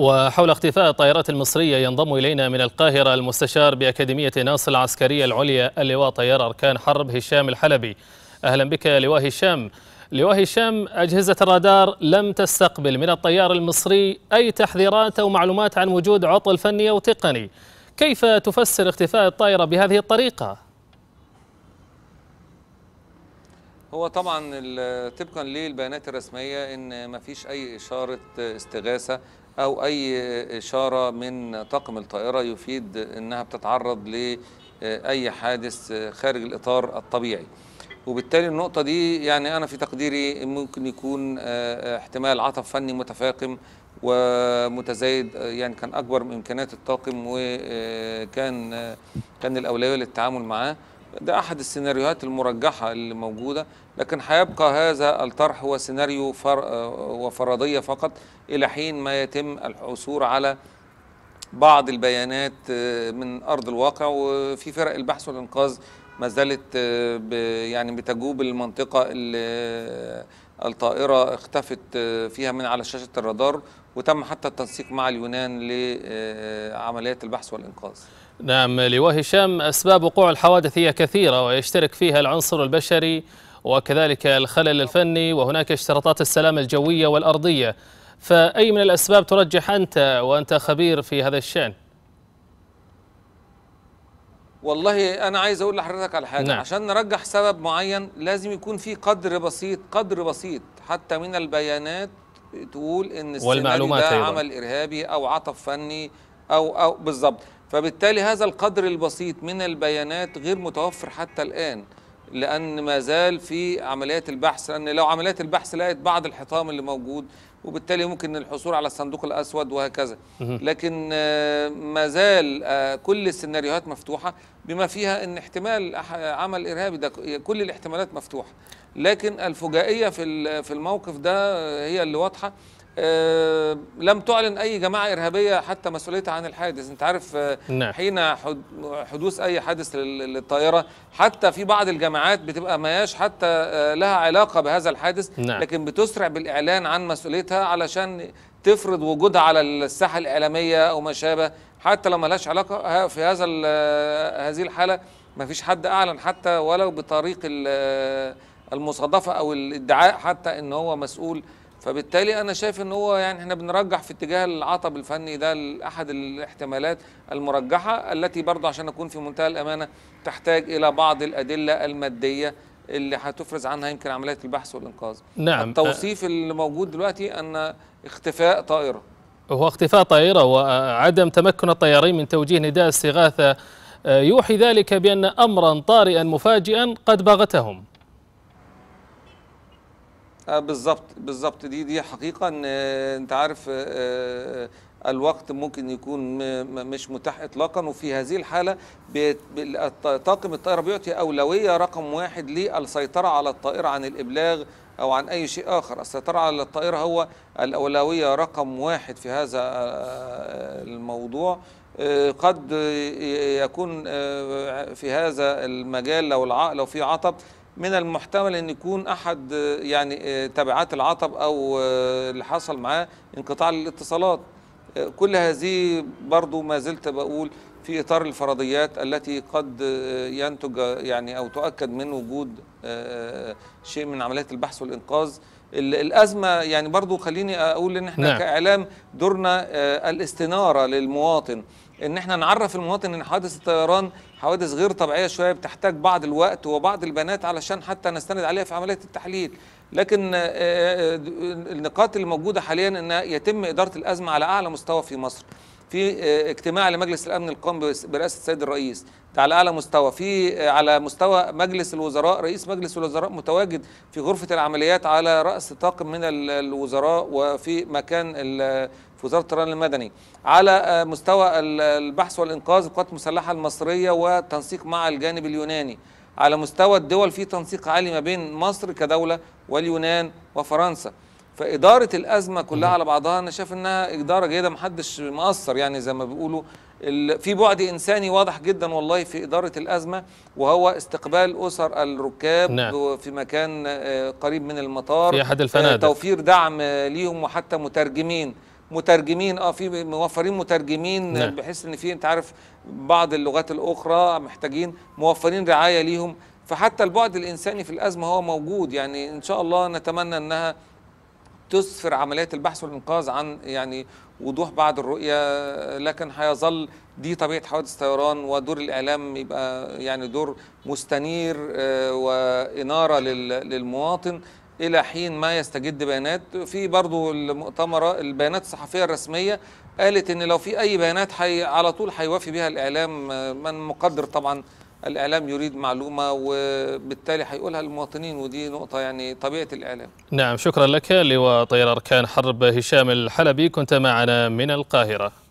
وحول اختفاء الطائرات المصرية ينضم إلينا من القاهرة المستشار بأكاديمية ناصر العسكرية العليا اللواء طيار أركان حرب هشام الحلبي أهلا بك لواء هشام لواء هشام أجهزة الرادار لم تستقبل من الطيار المصري أي تحذيرات أو معلومات عن وجود عطل فني أو تقني كيف تفسر اختفاء الطائرة بهذه الطريقة؟ هو طبعا طبقا للبيانات الرسميه ان ما فيش اي اشاره استغاثه أو أي إشارة من طاقم الطائرة يفيد أنها بتتعرض لأي حادث خارج الإطار الطبيعي وبالتالي النقطة دي يعني أنا في تقديري ممكن يكون آه، احتمال عطف فني متفاقم ومتزايد آه، يعني كان أكبر من إمكانيات الطاقم وكان آه، كان الأولوية للتعامل معاه ده أحد السيناريوهات المرجحة اللي موجودة لكن هيبقى هذا الطرح هو سيناريو فر وفرضية فقط إلى حين ما يتم العثور على بعض البيانات آه، من أرض الواقع وفي فرق البحث والإنقاذ ما زالت آه، يعني بتجوب المنطقة اللي الطائرة اختفت آه، فيها من على شاشة الرادار وتم حتى التنسيق مع اليونان لعمليات البحث والإنقاذ نعم لواء هشام أسباب وقوع الحوادث هي كثيرة ويشترك فيها العنصر البشري وكذلك الخلل الفني وهناك اشتراطات السلامة الجوية والأرضية فأي من الأسباب ترجح أنت وأنت خبير في هذا الشأن؟ والله انا عايز اقول لحضرتك على حاجه نعم. عشان نرجح سبب معين لازم يكون في قدر بسيط قدر بسيط حتى من البيانات تقول ان السيناريو ده أيضا. عمل ارهابي او عطف فني او او بالظبط فبالتالي هذا القدر البسيط من البيانات غير متوفر حتى الان لان ما زال في عمليات البحث لان لو عمليات البحث لقت بعض الحطام اللي موجود وبالتالي ممكن الحصول على الصندوق الاسود وهكذا لكن آه، ما زال آه، كل السيناريوهات مفتوحه بما فيها ان احتمال عمل ارهابي ده كل الاحتمالات مفتوحه لكن الفجائيه في في الموقف ده آه، هي اللي واضحه آه، لم تعلن اي جماعه ارهابيه حتى مسؤوليتها عن الحادث انت عارف آه، نعم. حين حدوث اي حادث للطائره حتى في بعض الجماعات بتبقى مياش حتى آه، لها علاقه بهذا الحادث نعم. لكن بتسرع بالاعلان عن مسؤوليتها علشان تفرض وجودها على الساحه الاعلاميه او ما شابه حتى لو ما لهاش علاقه في هذا هذه الحاله ما فيش حد اعلن حتى ولو بطريق المصادفه او الادعاء حتى ان هو مسؤول فبالتالي انا شايف ان هو يعني احنا بنرجح في اتجاه العطب الفني ده احد الاحتمالات المرجحه التي برضه عشان اكون في منتهى الامانه تحتاج الى بعض الادله الماديه اللي هتفرز عنها يمكن عمليه البحث والانقاذ. نعم التوصيف اللي موجود دلوقتي ان اختفاء طائره. هو اختفاء طائره وعدم تمكن الطيارين من توجيه نداء استغاثه آه، يوحي ذلك بان امرا طارئا مفاجئا قد باغتهم. آه، بالظبط بالظبط دي دي حقيقه ان آه، انت عارف آه، الوقت ممكن يكون مش متاح اطلاقا وفي هذه الحاله طاقم الطائره بيعطي اولويه رقم واحد للسيطره على الطائره عن الابلاغ او عن اي شيء اخر السيطره على الطائره هو الاولويه رقم واحد في هذا الموضوع قد يكون في هذا المجال لو لو في عطب من المحتمل ان يكون احد يعني آه، تبعات العطب او آه، اللي حصل معاه انقطاع الاتصالات آه، كل هذه برضو ما زلت بقول في اطار الفرضيات التي قد ينتج يعني او تؤكد من وجود شيء من عمليات البحث والانقاذ الازمه يعني برضو خليني اقول ان احنا نعم. كاعلام دورنا آه، الاستناره للمواطن ان احنا نعرف المواطن ان حوادث الطيران حوادث غير طبيعيه شويه بتحتاج بعض الوقت وبعض البنات علشان حتى نستند عليها في عمليه التحليل لكن آه، آه، النقاط اللي موجوده حاليا ان يتم اداره الازمه على اعلى مستوى في مصر في آه، اجتماع لمجلس الامن القومي برئاسه السيد الرئيس ده على اعلى مستوى في آه، على مستوى مجلس الوزراء رئيس مجلس الوزراء متواجد في غرفه العمليات على راس طاقم من الوزراء وفي مكان في وزاره الطيران المدني على آه، مستوى البحث والانقاذ القوات المسلحه المصريه وتنسيق مع الجانب اليوناني على مستوى الدول في تنسيق عالي ما بين مصر كدوله واليونان وفرنسا فاداره الازمه كلها على بعضها انا شايف انها اداره جيده محدش مقصر يعني زي ما بيقولوا في بعد انساني واضح جدا والله في اداره الازمه وهو استقبال اسر الركاب نعم. في مكان آه، قريب من المطار في احد آه، الفنادق توفير دعم ليهم وحتى مترجمين مترجمين اه في موفرين مترجمين نعم. بحيث ان في انت عارف بعض اللغات الاخرى محتاجين موفرين رعايه ليهم فحتى البعد الانساني في الازمه هو موجود يعني ان شاء الله نتمنى انها تسفر عمليات البحث والإنقاذ عن يعني وضوح بعض الرؤية لكن هيظل دي طبيعة حوادث الطيران ودور الإعلام يبقى يعني دور مستنير آه، وإنارة للمواطن إلى حين ما يستجد بيانات في برضو المؤتمر البيانات الصحفية الرسمية قالت إن لو في أي بيانات حي على طول هيوافي بها الإعلام آه، من مقدر طبعا الاعلام يريد معلومه وبالتالي هيقولها للمواطنين ودي نقطه يعني طبيعه الاعلام. نعم شكرا لك لواء طيار اركان حرب هشام الحلبي كنت معنا من القاهره.